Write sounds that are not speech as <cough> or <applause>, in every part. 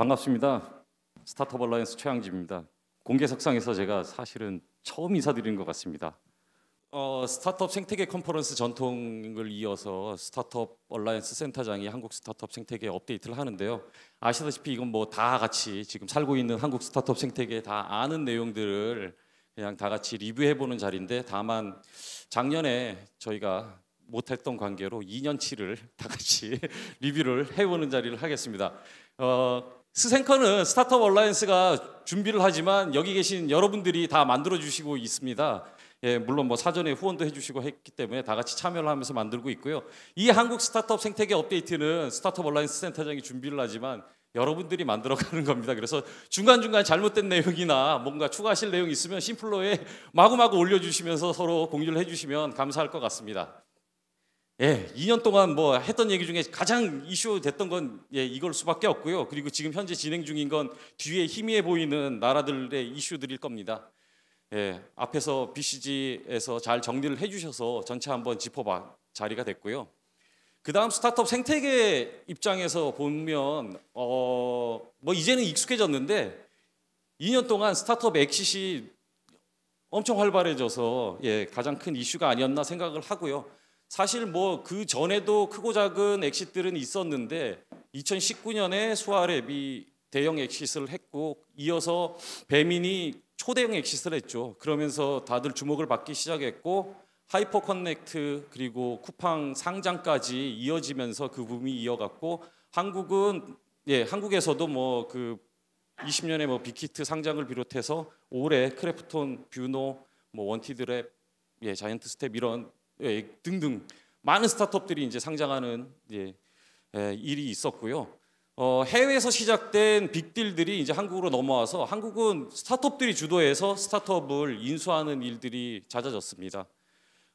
반갑습니다. 스타트업 얼라이언스 최양지입니다. 공개석상에서 제가 사실은 처음 인사드리는 것 같습니다. 어, 스타트업 생태계 컨퍼런스 전통을 이어서 스타트업 얼라이언스 센터장이 한국 스타트업 생태계 업데이트를 하는데요. 아시다시피 이건 뭐 다 같이 지금 살고 있는 한국 스타트업 생태계 다 아는 내용들을 그냥 다 같이 리뷰해보는 자리인데 다만 작년에 저희가 못했던 관계로 2년치를 다 같이 <laughs> 리뷰를 해보는 자리를 하겠습니다. 어, 스생커는 스타트업 얼라이언스가 준비를 하지만 여기 계신 여러분들이 다 만들어 주시고 있습니다. 예, 물론 뭐 사전에 후원도 해주시고 했기 때문에 다 같이 참여를 하면서 만들고 있고요. 이 한국 스타트업 생태계 업데이트는 스타트업 얼라이언스 센터장이 준비를 하지만 여러분들이 만들어가는 겁니다. 그래서 중간중간 잘못된 내용이나 뭔가 추가하실 내용 있으면 심플로에 마구마구 올려주시면서 서로 공유를 해주시면 감사할 것 같습니다. 예, 2년 동안 뭐 했던 얘기 중에 가장 이슈 됐던 건 예, 이걸 수밖에 없고요. 그리고 지금 현재 진행 중인 건 뒤에 희미해 보이는 나라들의 이슈들일 겁니다. 예, 앞에서 BCG에서 잘 정리를 해주셔서 전체 한번 짚어봐 자리가 됐고요. 그 다음 스타트업 생태계 입장에서 보면 어, 뭐 이제는 익숙해졌는데 2년 동안 스타트업 엑시시 엄청 활발해져서 예, 가장 큰 이슈가 아니었나 생각을 하고요. 사실 뭐 그 전에도 크고 작은 엑시들은 있었는데 2019년에 수아랩이 대형 엑시스를 했고 이어서 배민이 초대형 엑시스를 했죠. 그러면서 다들 주목을 받기 시작했고 하이퍼 커넥트 그리고 쿠팡 상장까지 이어지면서 그 붐이 이어갔고 한국은 예, 한국에서도 뭐 그 20년에 뭐 빅히트 상장을 비롯해서 올해 크래프톤, 뷰노, 뭐 원티드랩, 예, 자이언트 스텝 이런 예, 등등 많은 스타트업들이 이제 상장하는 예, 예, 일이 있었고요. 어, 해외에서 시작된 빅딜들이 이제 한국으로 넘어와서 한국은 스타트업들이 주도해서 스타트업을 인수하는 일들이 잦아졌습니다.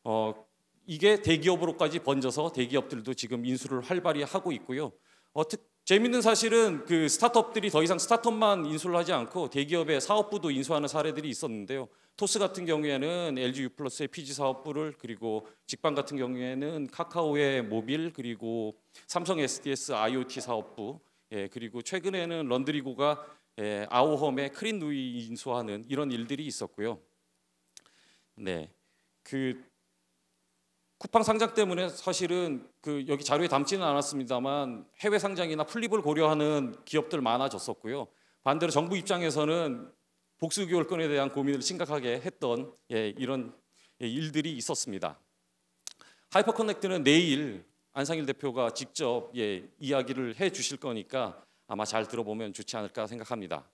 어, 이게 대기업으로까지 번져서 대기업들도 지금 인수를 활발히 하고 있고요. 어, 특, 재밌는 사실은 그 스타트업들이 더 이상 스타트업만 인수를 하지 않고 대기업의 사업부도 인수하는 사례들이 있었는데요. 토스 같은 경우에는 LG U 플러스의 PG 사업부를 그리고 직방 같은 경우에는 카카오의 모빌 그리고 삼성 SDS IoT 사업부 예, 그리고 최근에는 런드리고가 예, 아오홈의 크린 누이 인수하는 이런 일들이 있었고요. 네, 그 쿠팡 상장 때문에 사실은 그 여기 자료에 담지는 않았습니다만 해외 상장이나 플립을 고려하는 기업들 많아졌었고요. 반대로 정부 입장에서는 복수교월권에 대한 고민을 심각하게 했던 예, 이런 예, 일들이 있었습니다. 하이퍼커넥트는 내일 안상일 대표가 직접 예, 이야기를 해 주실 거니까 아마 잘 들어보면 좋지 않을까 생각합니다.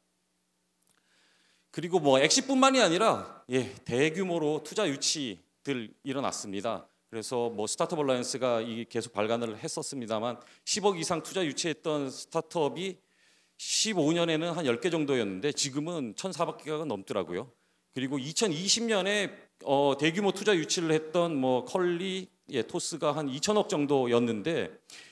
그리고 뭐 엑시뿐만이 아니라 예, 대규모로 투자 유치들 일어났습니다. 그래서 뭐 스타트업 얼라이언스가 계속 발간을 했었습니다만 10억 이상 투자 유치했던 스타트업이 15년에는 한 10개 정도였는데 지금은 1,400개가 넘더라고요. 그리고 2020년에 어, 대규모 투자 유치를 했던 뭐 컬리, 예, 토스가 한 2천억 정도였는데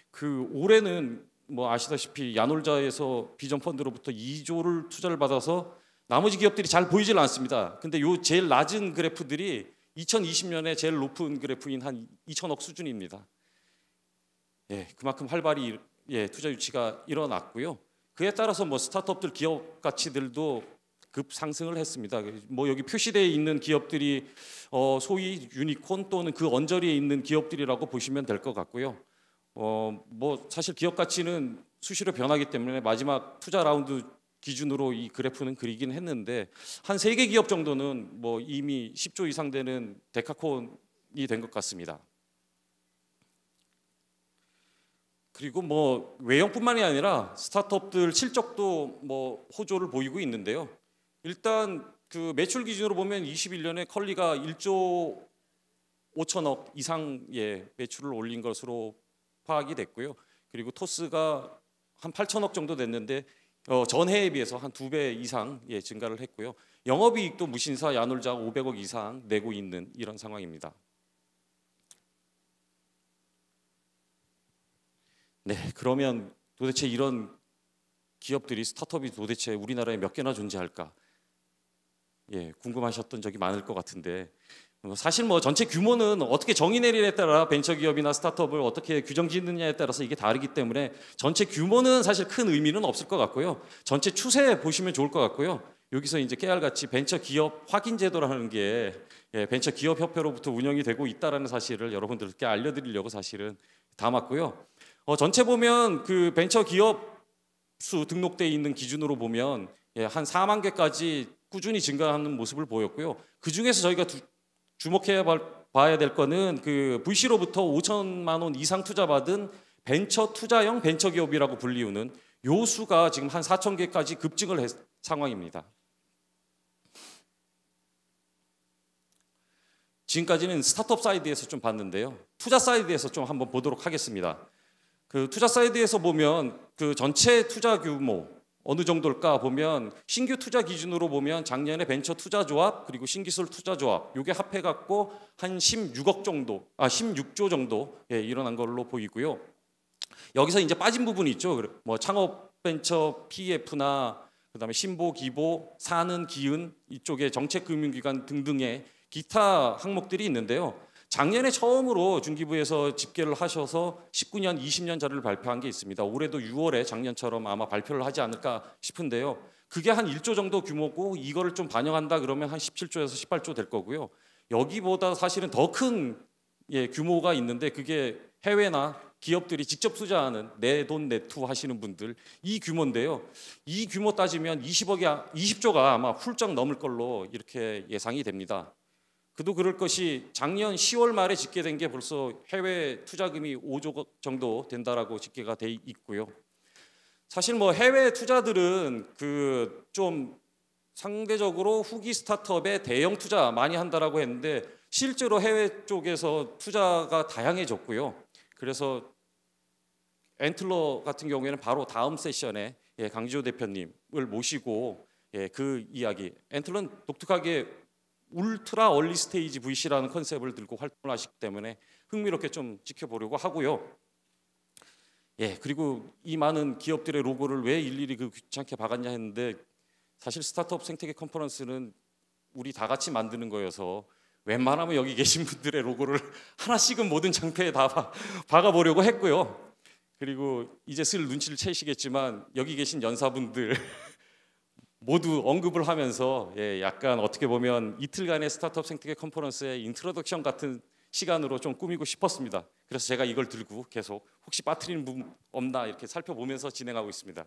그 올해는 뭐 아시다시피 야놀자에서 비전 펀드로부터 2조를 투자를 받아서 나머지 기업들이 잘 보이질 않습니다. 근데 요 제일 낮은 그래프들이 2020년에 제일 높은 그래프인 한 2천억 수준입니다. 예, 그만큼 활발히 예, 투자 유치가 일어났고요. 그에 따라서 뭐 스타트업들 기업 가치들도 급 상승을 했습니다. 뭐 여기 표시되어 있는 기업들이 어 소위 유니콘 또는 그 언저리에 있는 기업들이라고 보시면 될 것 같고요. 어뭐 사실 기업 가치는 수시로 변하기 때문에 마지막 투자 라운드 기준으로 이 그래프는 그리긴 했는데 한 세 개 기업 정도는 뭐 이미 10조 이상 되는 데카콘이 된 것 같습니다. 그리고 뭐 외형뿐만이 아니라 스타트업들 실적도 뭐 호조를 보이고 있는데요. 일단 그 매출 기준으로 보면 21년에 컬리가 1조 5천억 이상의 매출을 올린 것으로 파악이 됐고요. 그리고 토스가 한 8천억 정도 됐는데 어, 전해에 비해서 한 두 배 이상 예, 증가를 했고요. 영업이익도 무신사 야놀자 500억 이상 내고 있는 이런 상황입니다. 네, 그러면 도대체 이런 기업들이 스타트업이 도대체 우리나라에 몇 개나 존재할까? 예, 궁금하셨던 적이 많을 것 같은데 뭐 사실 뭐 전체 규모는 어떻게 정의 내리에 따라 벤처기업이나 스타트업을 어떻게 규정 짓느냐에 따라서 이게 다르기 때문에 전체 규모는 사실 큰 의미는 없을 것 같고요. 전체 추세 보시면 좋을 것 같고요. 여기서 이제 깨알같이 벤처기업 확인제도라는 게 예, 벤처기업협회로부터 운영이 되고 있다라는 사실을 여러분들께 알려드리려고 사실은 담았고요. 어, 전체 보면 그 벤처 기업 수 등록돼 있는 기준으로 보면 예, 한 4만 개까지 꾸준히 증가하는 모습을 보였고요. 그 중에서 저희가 두, 주목해야 봐야 될 거는 그 VC로부터 5천만 원 이상 투자받은 벤처 투자형 벤처 기업이라고 불리우는 요 수가 지금 한 4천 개까지 급증을 했 상황입니다. 지금까지는 스타트업 사이드에서 좀 봤는데요. 투자 사이드에서 좀 한번 보도록 하겠습니다. 그 투자 사이드에서 보면 그 전체 투자 규모 어느 정도일까 보면 신규 투자 기준으로 보면 작년에 벤처 투자 조합 그리고 신기술 투자 조합 요게 합해 갖고 한 16억 정도 아 16조 정도 예, 일어난 걸로 보이고요. 여기서 이제 빠진 부분이 있죠. 뭐 창업 벤처 PF나 그다음에 신보 기보 사는 기은 이쪽에 정책 금융기관 등등의 기타 항목들이 있는데요. 작년에 처음으로 중기부에서 집계를 하셔서 19년, 20년 자료를 발표한 게 있습니다. 올해도 6월에 작년처럼 아마 발표를 하지 않을까 싶은데요. 그게 한 1조 정도 규모고 이거를 좀 반영한다 그러면 한 17조에서 18조 될 거고요. 여기보다 사실은 더큰 예, 규모가 있는데 그게 해외나 기업들이 직접 투자하는 내 돈 내 투 하시는 분들 이 규모인데요. 이 규모 따지면 20억이 20조가 아, 아마 훌쩍 넘을 걸로 이렇게 예상이 됩니다. 그도 그럴 것이 작년 10월 말에 집계된 게 벌써 해외 투자금이 5조 정도 된다라고 집계가 돼 있고요. 사실 뭐 해외 투자들은 그 좀 상대적으로 후기 스타트업에 대형 투자 많이 한다라고 했는데 실제로 해외 쪽에서 투자가 다양해졌고요. 그래서 엔틀러 같은 경우에는 바로 다음 세션에 예, 강지호 대표님을 모시고 예, 그 이야기 엔틀러는 독특하게 울트라 얼리 스테이지 VC라는 컨셉을 들고 활동을 하시기 때문에 흥미롭게 좀 지켜보려고 하고요. 예, 그리고 이 많은 기업들의 로고를 왜 일일이 그 귀찮게 박았냐 했는데 사실 스타트업 생태계 컨퍼런스는 우리 다 같이 만드는 거여서 웬만하면 여기 계신 분들의 로고를 <laughs> 하나씩은 모든 장표에 다 박아 보려고 했고요. 그리고 이제 쓸 눈치를 채시겠지만 여기 계신 연사분들 모두 언급을 하면서 예, 약간 어떻게 보면 이틀간의 스타트업 생태계 컨퍼런스의 인트로덕션 같은 시간으로 좀 꾸미고 싶었습니다. 그래서 제가 이걸 들고 계속 혹시 빠트리는 부분 없나 이렇게 살펴보면서 진행하고 있습니다.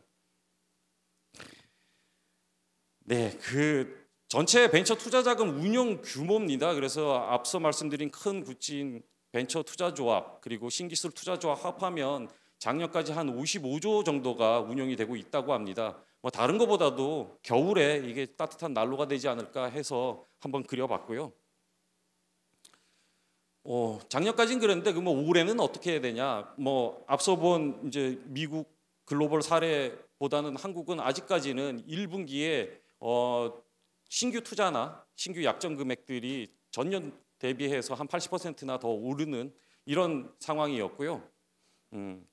네, 그 전체 벤처 투자 자금 운영 규모입니다. 그래서 앞서 말씀드린 큰굿치인 벤처 투자 조합 그리고 신기술 투자 조합 합하면 작년까지 한 55조 정도가 운영이 되고 있다고 합니다. 뭐 다른 것보다도 겨울에 이게 따뜻한 난로가 되지 않을까 해서 한번 그려봤고요. 어, 작년까지는 그랬는데 그뭐 올해는 어떻게 해야 되냐? 뭐 앞서 본 이제 미국 글로벌 사례보다는 한국은 아직까지는 1분기에 어, 신규 투자나 신규 약정 금액들이 전년 대비해서 한 80%나 더 오르는 이런 상황이었고요. 음,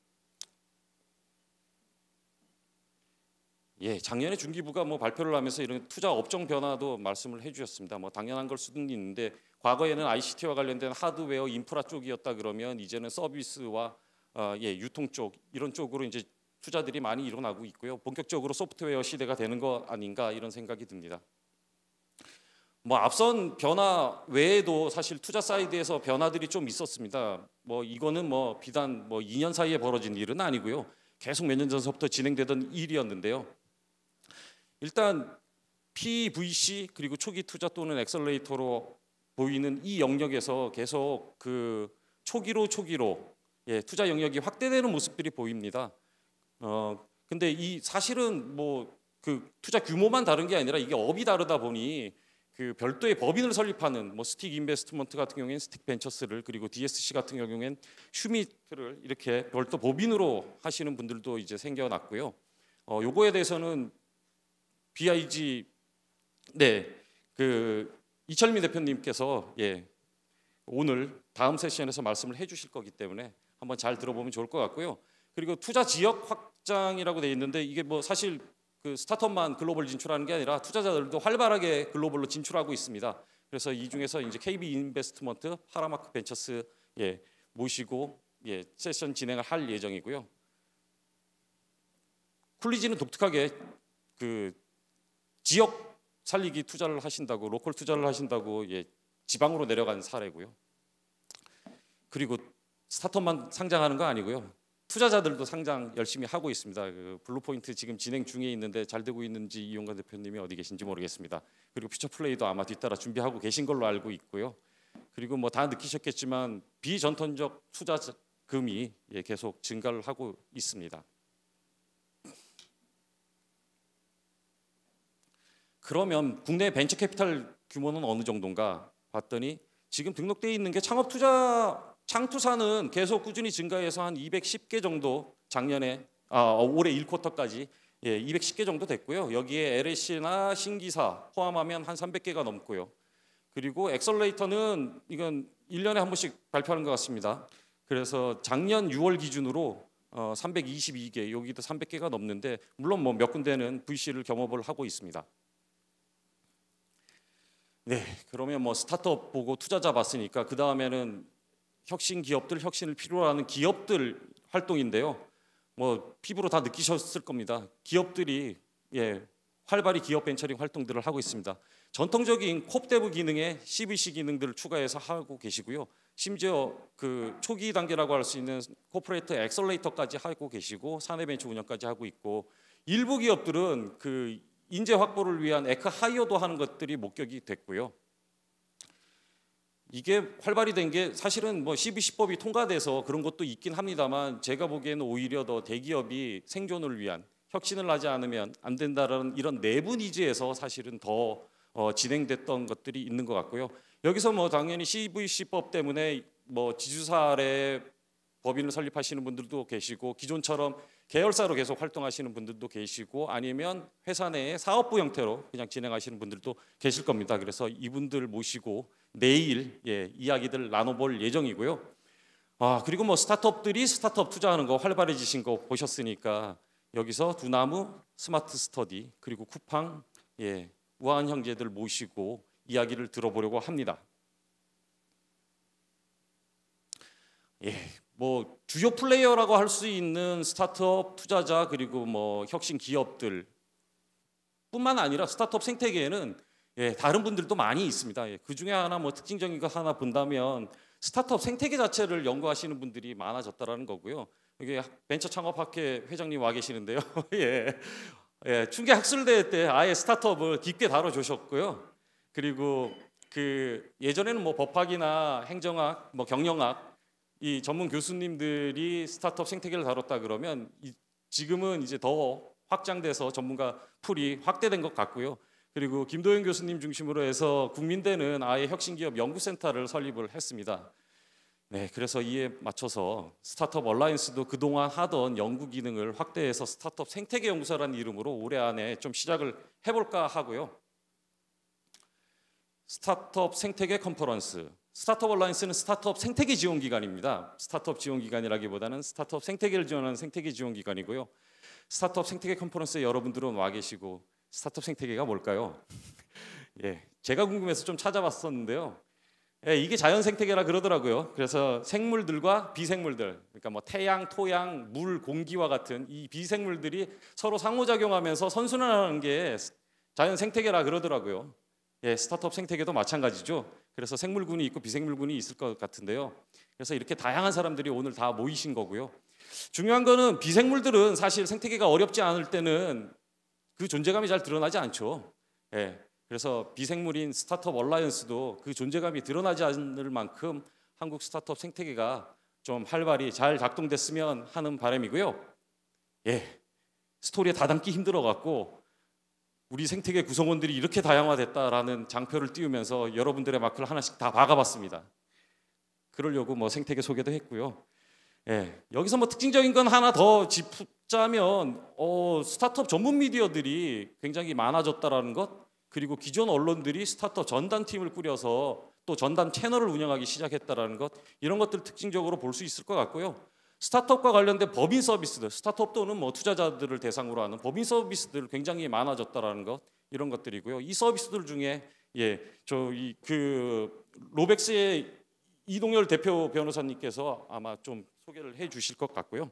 예, 작년에 중기부가 뭐 발표를 하면서 이런 투자 업종 변화도 말씀을 해주셨습니다. 뭐 당연한 걸 수도 있는데 과거에는 ICT와 관련된 하드웨어 인프라 쪽이었다 그러면 이제는 서비스와 어, 예, 유통 쪽 이런 쪽으로 이제 투자들이 많이 일어나고 있고요. 본격적으로 소프트웨어 시대가 되는 거 아닌가 이런 생각이 듭니다. 뭐 앞선 변화 외에도 사실 투자 사이드에서 변화들이 좀 있었습니다. 뭐 이거는 뭐 비단 뭐 2년 사이에 벌어진 일은 아니고요. 계속 몇 년 전서부터 진행되던 일이었는데요. 일단 PVC 그리고 초기 투자 또는 엑셀레이터로 보이는 이 영역에서 계속 그 초기로 초기로 예, 투자 영역이 확대되는 모습들이 보입니다. 어 근데 이 사실은 뭐 그 투자 규모만 다른 게 아니라 이게 업이 다르다 보니 그 별도의 법인을 설립하는 뭐 스틱 인베스트먼트 같은 경우에는 스틱 벤처스를 그리고 DSC 같은 경우에는 슈미트를 이렇게 별도 법인으로 하시는 분들도 이제 생겨났고요. 어 요거에 대해서는 BIG 네그 이철민 대표님께서 예 오늘 다음 세션에서 말씀을 해주실 거기 때문에 한번 잘 들어보면 좋을 것 같고요. 그리고 투자 지역 확장이라고 돼 있는데 이게 뭐 사실 그 스타트업만 글로벌 진출하는 게 아니라 투자자들도 활발하게 글로벌로 진출하고 있습니다. 그래서 이 중에서 이제 KB 인베스트먼트, 파라마크 벤처스 예, 모시고 예, 세션 진행을 할 예정이고요. 쿨리지는 독특하게 그 지역 살리기 투자를 하신다고 로컬 투자를 하신다고 예, 지방으로 내려간 사례고요. 그리고 스타트업만 상장하는 거 아니고요. 투자자들도 상장 열심히 하고 있습니다. 그 블루포인트 지금 진행 중에 있는데 잘 되고 있는지 이용관 대표님이 어디 계신지 모르겠습니다. 그리고 퓨처플레이도 아마 뒤따라 준비하고 계신 걸로 알고 있고요. 그리고 뭐 다 느끼셨겠지만 비전통적 투자금이 예, 계속 증가를 하고 있습니다. 그러면 국내 벤처 캐피탈 규모는 어느 정도인가 봤더니 지금 등록돼 있는 게 창업 투자 창투사는 계속 꾸준히 증가해서 한 210개 정도 작년에 아, 어, 올해 1쿼터까지 예, 210개 정도 됐고요. 여기에 LS나 c 신기사 포함하면 한 300개가 넘고요. 그리고 엑셀레이터는 이건 1년에 한 번씩 발표하는 것 같습니다. 그래서 작년 6월 기준으로 어, 322개, 여기도 300개가 넘는데 물론 뭐 몇 군데는 VC를 경험을 하고 있습니다. 네, 그러면 뭐 스타트업 보고 투자자 봤으니까 그 다음에는 혁신 기업들, 혁신을 필요로 하는 기업들 활동인데요. 뭐 피부로 다 느끼셨을 겁니다. 기업들이 예, 활발히 기업 벤처링 활동들을 하고 있습니다. 전통적인 콥데브 기능에 c b c 기능들을 추가해서 하고 계시고요. 심지어 그 초기 단계라고 할 수 있는 코퍼레이트 엑셀레이터까지 하고 계시고 사내 벤처 운영까지 하고 있고 일부 기업들은 그 인재 확보를 위한 에크 하이어도 하는 것들이 목격이 됐고요. 이게 활발히 된게 사실은 뭐 CBC법이 통과돼서 그런 것도 있긴 합니다만 제가 보기에는 오히려 더 대기업이 생존을 위한 혁신을 하지 않으면 안된다는 이런 내부 니즈에서 사실은 더 어, 진행됐던 것들이 있는 것 같고요. 여기서 뭐 당연히 CVC법 때문에 뭐 지주사례 법인을 설립하시는 분들도 계시고 기존처럼 계열사로 계속 활동하시는 분들도 계시고 아니면 회사 내에 사업부 형태로 그냥 진행하시는 분들도 계실 겁니다. 그래서 이분들 모시고 내일 예, 이야기들 나눠볼 예정이고요. 아 그리고 뭐 스타트업들이 스타트업 투자하는 거 활발해지신 거 보셨으니까 여기서 두나무 스마트 스터디 그리고 쿠팡 예, 우한 형제들 모시고 이야기를 들어보려고 합니다. 예, 뭐 주요 플레이어라고 할 수 있는 스타트업 투자자 그리고 뭐 혁신 기업들 뿐만 아니라 스타트업 생태계에는 예, 다른 분들도 많이 있습니다. 예, 그 중에 하나 뭐 특징적인 것 하나 본다면 스타트업 생태계 자체를 연구하시는 분들이 많아졌다라는 거고요. 여기 벤처 창업학회 회장님 와 계시는데요. <laughs> 예. 예, 충계 학술대회 때 아예 스타트업을 깊게 다뤄 주셨고요. 그리고 그 예전에는 뭐 법학이나 행정학, 뭐 경영학 이 전문 교수님들이 스타트업 생태계를 다뤘다 그러면 지금은 이제 더 확장돼서 전문가 풀이 확대된 것 같고요. 그리고 김도영 교수님 중심으로 해서 국민대는 아예 혁신기업 연구센터를 설립을 했습니다. 네, 그래서 이에 맞춰서 스타트업 얼라인언스도 그동안 하던 연구 기능을 확대해서 스타트업 생태계 연구사라는 이름으로 올해 안에 좀 시작을 해볼까 하고요. 스타트업 생태계 컨퍼런스 스타트업 얼라인언스는 스타트업 생태계 지원 기관입니다. 스타트업 지원 기관이라기보다는 스타트업 생태계를 지원하는 생태계 지원 기관이고요. 스타트업 생태계 컨퍼런스에 여러분들은 와 계시고 스타트업 생태계가 뭘까요? <laughs> 예, 제가 궁금해서 좀 찾아봤었는데요. 예, 이게 자연 생태계라 그러더라고요. 그래서 생물들과 비생물들, 그러니까 뭐 태양, 토양, 물, 공기와 같은 이 비생물들이 서로 상호작용하면서 선순환하는 게 자연 생태계라 그러더라고요. 예, 스타트업 생태계도 마찬가지죠. 그래서 생물군이 있고 비생물군이 있을 것 같은데요. 그래서 이렇게 다양한 사람들이 오늘 다 모이신 거고요. 중요한 거는 비생물들은 사실 생태계가 어렵지 않을 때는 그 존재감이 잘 드러나지 않죠. 예. 그래서 비생물인 스타트업 얼라이언스도 그 존재감이 드러나지 않을 만큼 한국 스타트업 생태계가 좀 활발히 잘 작동됐으면 하는 바람이고요. 예. 스토리에 다 담기 힘들어 갖고 우리 생태계 구성원들이 이렇게 다양화됐다라는 장표를 띄우면서 여러분들의 마크를 하나씩 다 박아봤습니다. 그러려고 뭐 생태계 소개도 했고요. 예, 여기서 뭐 특징적인 건 하나 더 짚자면 어, 스타트업 전문 미디어들이 굉장히 많아졌다라는 것 그리고 기존 언론들이 스타트업 전담팀을 꾸려서 또 전담 채널을 운영하기 시작했다라는 것 이런 것들 특징적으로 볼 수 있을 것 같고요. 스타트업과 관련된 법인 서비스들, 스타트업 또는 뭐 투자자들을 대상으로 하는 법인 서비스들 굉장히 많아졌다라는 것 이런 것들이고요. 이 서비스들 중에 예, 저이 그 로백스의 이동열 대표 변호사님께서 아마 좀 소개를 해 주실 것 같고요.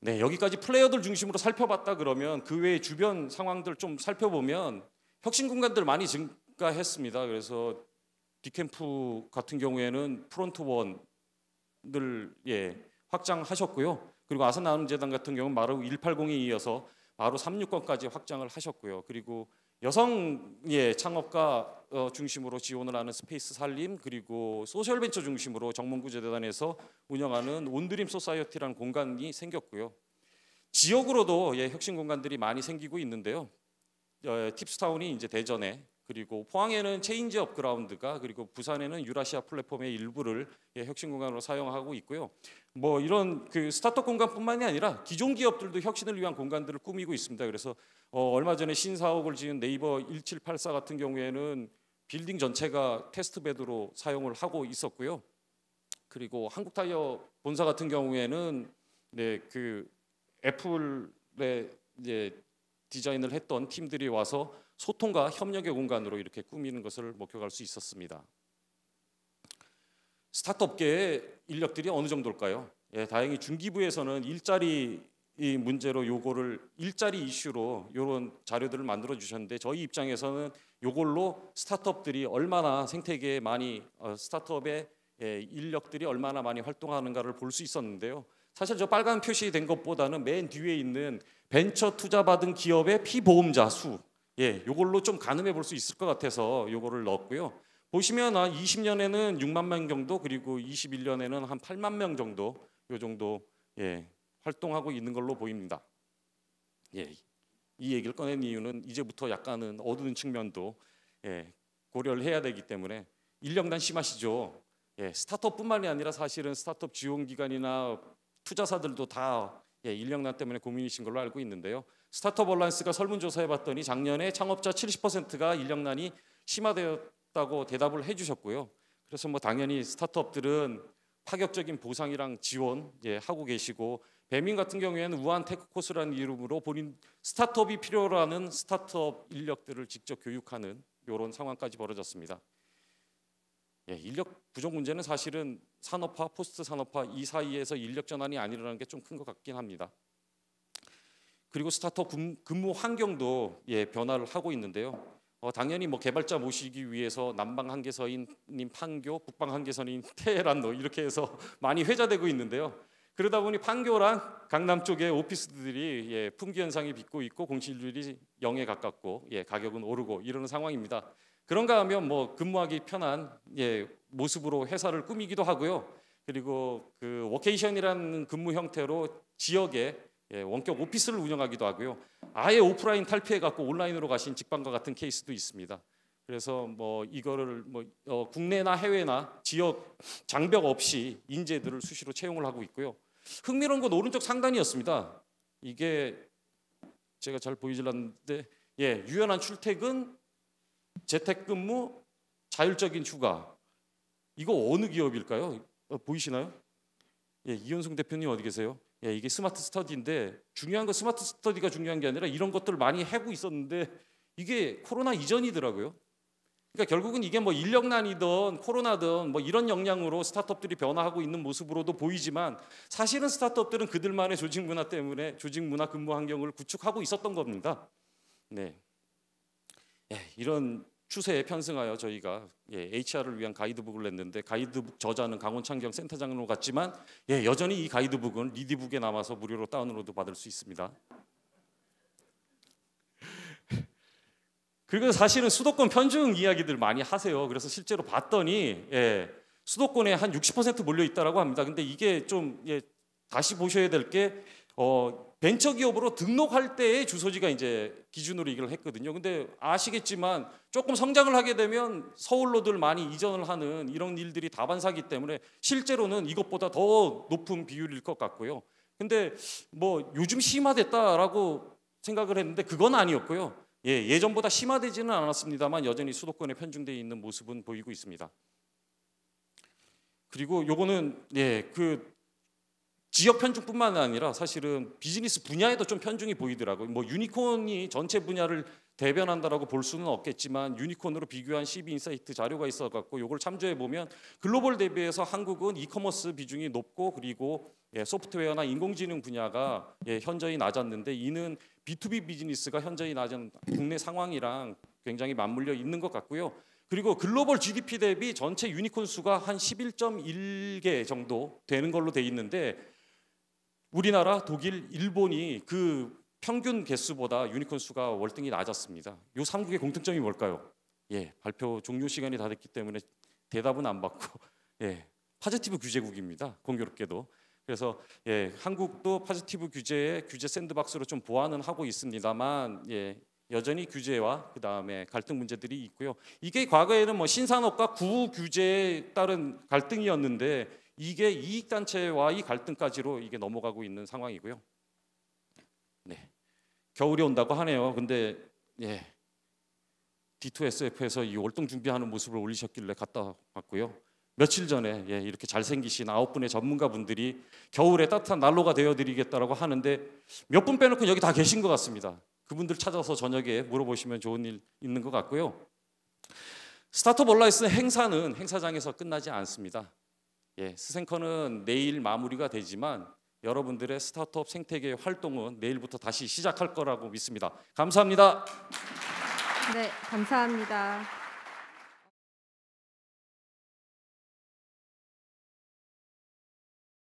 네, 여기까지 플레이어들 중심으로 살펴봤다 그러면 그외에 주변 상황들 좀 살펴보면 혁신 공간들 많이 증가했습니다. 그래서 디캠프 같은 경우에는 프론트 원늘 예, 확장하셨고요. 그리고 아산나눔재단 같은 경우는 마루 180에 이어서 바로 360까지 확장을 하셨고요. 그리고 여성 예, 창업가 어, 중심으로 지원을 하는 스페이스 살림 그리고 소셜벤처 중심으로 정문구재단에서 운영하는 온드림 소사이어티라는 공간이 생겼고요. 지역으로도 예, 혁신 공간들이 많이 생기고 있는데요. 어, 예, 팁스타운이 이제 대전에 그리고 포항에는 체인지 업 그라운드가 그리고 부산에는 유라시아 플랫폼의 일부를 예, 혁신 공간으로 사용하고 있고요. 뭐 이런 그 스타트업 공간뿐만이 아니라 기존 기업들도 혁신을 위한 공간들을 꾸미고 있습니다. 그래서 어 얼마 전에 신사업을 지은 네이버 1784 같은 경우에는 빌딩 전체가 테스트베드로 사용을 하고 있었고요. 그리고 한국타이어 본사 같은 경우에는 네그 애플의 이제 디자인을 했던 팀들이 와서 소통과 협력의 공간으로 이렇게 꾸미는 것을 목격할 수 있었습니다. 스타트업계의 인력들이 어느 정도일까요? 예, 다행히 중기부에서는 일자리 이 문제로 요거를 일자리 이슈로 이런 자료들을 만들어 주셨는데 저희 입장에서는 요걸로 스타트업들이 얼마나 생태계에 많이 어, 스타트업의 예, 인력들이 얼마나 많이 활동하는가를 볼 수 있었는데요. 사실 저 빨간 표시된 것보다는 맨 뒤에 있는 벤처 투자 받은 기업의 피보험자 수 예, 요걸로 좀 가늠해 볼 수 있을 것 같아서 요거를 넣었고요. 보시면 20년에는 아, 6만 명 정도 그리고 21년에는 한 8만 명 정도 요 정도 예, 활동하고 있는 걸로 보입니다. 예. 이 얘기를 꺼낸 이유는 이제부터 약간은 어두운 측면도 예, 고려를 해야 되기 때문에 인력난 심하시죠. 예, 스타트업뿐만이 아니라 사실은 스타트업 지원 기관이나 투자사들도 다 예, 인력난 때문에 고민이신 걸로 알고 있는데요. 스타트업 얼라이스가 설문조사해 봤더니 작년에 창업자 70%가 인력난이 심화되었다고 대답을 해 주셨고요. 그래서 뭐 당연히 스타트업들은 파격적인 보상이랑 지원 예, 하고 계시고 배민 같은 경우에는 우한 테크코스라는 이름으로 본인 스타트업이 필요로 하는 스타트업 인력들을 직접 교육하는 이런 상황까지 벌어졌습니다. 예, 인력 부족 문제는 사실은 산업화, 포스트 산업화 이 사이에서 인력 전환이 아니라는게 좀 큰 것 같긴 합니다. 그리고 스타트업 근무 환경도 예, 변화를 하고 있는데요. 어, 당연히 뭐 개발자 모시기 위해서 남방 한계선인 판교, 북방 한계선인 <laughs> 테헤란도 이렇게 해서 많이 회자되고 있는데요. 그러다 보니 판교랑 강남 쪽의 오피스들이 예, 품귀 현상이 빚고 있고 공실률이 0에 가깝고 예, 가격은 오르고 이러는 상황입니다. 그런가 하면 뭐 근무하기 편한 예, 모습으로 회사를 꾸미기도 하고요. 그리고 그 워케이션이라는 근무 형태로 지역에 예, 원격 오피스를 운영하기도 하고요. 아예 오프라인 탈피해 갖고 온라인으로 가신 직방과 같은 케이스도 있습니다. 그래서 뭐 이거를 뭐 어, 국내나 해외나 지역 장벽 없이 인재들을 수시로 채용을 하고 있고요. 흥미로운 건 오른쪽 상단이었습니다. 이게 제가 잘 보이질 않는데 예, 유연한 출퇴근, 재택근무, 자율적인 휴가. 이거 어느 기업일까요? 어, 보이시나요? 예, 이현승 대표님 어디 계세요? 예, 이게 스마트 스터디인데 중요한 건 스마트 스터디가 중요한 게 아니라 이런 것들을 많이 하고 있었는데 이게 코로나 이전이더라고요. 그러니까 결국은 이게 뭐 인력난이든 코로나든 뭐 이런 영향으로 스타트업들이 변화하고 있는 모습으로도 보이지만 사실은 스타트업들은 그들만의 조직 문화 때문에 조직 문화 근무 환경을 구축하고 있었던 겁니다. 네. 예, 이런 추세에 편승하여 저희가 예, HR을 위한 가이드북을 냈는데 가이드북 저자는 강원창경 센터장으로 갔지만 예, 여전히 이 가이드북은 리디북에 남아서 무료로 다운로드 받을 수 있습니다. 그리고 사실은 수도권 편중 이야기들 많이 하세요. 그래서 실제로 봤더니 예, 수도권에 한 60% 몰려 있다라고 합니다. 근데 이게 좀 예, 다시 보셔야 될 게 어, 벤처기업으로 등록할 때의 주소지가 이제 기준으로 이걸 했거든요. 근데 아시겠지만 조금 성장을 하게 되면 서울로들 많이 이전을 하는 이런 일들이 다반사기 때문에 실제로는 이것보다 더 높은 비율일 것 같고요. 근데 뭐 요즘 심화됐다라고 생각을 했는데 그건 아니었고요. 예, 예전보다 심화되지는 않았습니다만 여전히 수도권에 편중되어 있는 모습은 보이고 있습니다. 그리고 요거는 예, 그 지역 편중뿐만 아니라 사실은 비즈니스 분야에도 좀 편중이 보이더라고요. 뭐 유니콘이 전체 분야를 대변한다라고 볼 수는 없겠지만 유니콘으로 비교한 CB 인사이트 자료가 있어 갖고 이걸 참조해 보면 글로벌 대비해서 한국은 이커머스 비중이 높고 그리고 예, 소프트웨어나 인공지능 분야가 예, 현저히 낮았는데 이는 B2B 비즈니스가 현저히 낮은 국내 상황이랑 굉장히 맞물려 있는 것 같고요. 그리고 글로벌 GDP 대비 전체 유니콘 수가 한 11.1개 정도 되는 걸로 돼 있는데 우리나라, 독일, 일본이 그 평균 개수보다 유니콘 수가 월등히 낮았습니다. 요 3국의 공통점이 뭘까요? 예, 발표 종료 시간이 다 됐기 때문에 대답은 안 받고 <laughs> 예, 파지티브 규제국입니다. 공교롭게도. 그래서 예, 한국도 파지티브 규제에 규제 샌드박스로 좀 보완은 하고 있습니다만 예, 여전히 규제와 그 다음에 갈등 문제들이 있고요. 이게 과거에는 뭐 신산업과 구 규제에 따른 갈등이었는데 이게 이익단체와의 갈등까지로 이게 넘어가고 있는 상황이고요. 네. 겨울이 온다고 하네요. 근데 예. D2SF에서 이 월동 준비하는 모습을 올리셨길래 갔다 왔고요. 며칠 전에 예, 이렇게 잘생기신 아홉 분의 전문가분들이 겨울에 따뜻한 난로가 되어드리겠다라고 하는데 몇 분 빼놓고 여기 다 계신 것 같습니다. 그분들 찾아서 저녁에 물어보시면 좋은 일 있는 것 같고요. 스타트업 온라이스 행사는 행사장에서 끝나지 않습니다. 예, 스생커는 내일 마무리가 되지만 여러분들의 스타트업 생태계 활동은 내일부터 다시 시작할 거라고 믿습니다. 감사합니다. 네, 감사합니다.